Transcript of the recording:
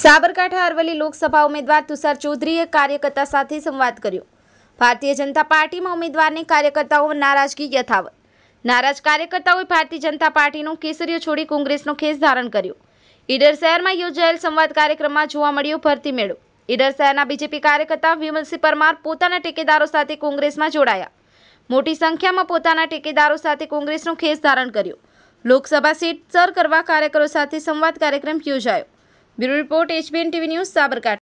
સાબરકાંઠા અરવલ્લી લોકસભા ઉમેદવાર તુષાર ચૌધરીએ કાર્યકર્તા સાથે સંવાદ કર્યો ભારતીય જનતા પાર્ટીમાં ઉમેદવારની કાર્યકર્તાઓ નારાજગી યથાવત નારાજ કાર્યકર્તાઓએ ભારતીય જનતા પાર્ટીનો કેસરીઓ છોડી કોંગ્રેસનો ખેસ ધારણ કર્યો ઈડર શહેરમાં યોજાયેલ સંવાદ કાર્યક્રમમાં જોવા મળ્યો ભરતી મેળો ઈડર શહેરના બીજેપી કાર્યકર્તા વિમલસિંહ પરમાર પોતાના ટેકેદારો સાથે કોંગ્રેસમાં જોડાયા મોટી સંખ્યામાં પોતાના ટેકેદારો સાથે કોંગ્રેસનો ખેસ ધારણ કર્યો લોકસભા સીટ સર કરવા કાર્યકરો સાથે સંવાદ કાર્યક્રમ યોજાયો bureau report HBN TV news Sabarkantha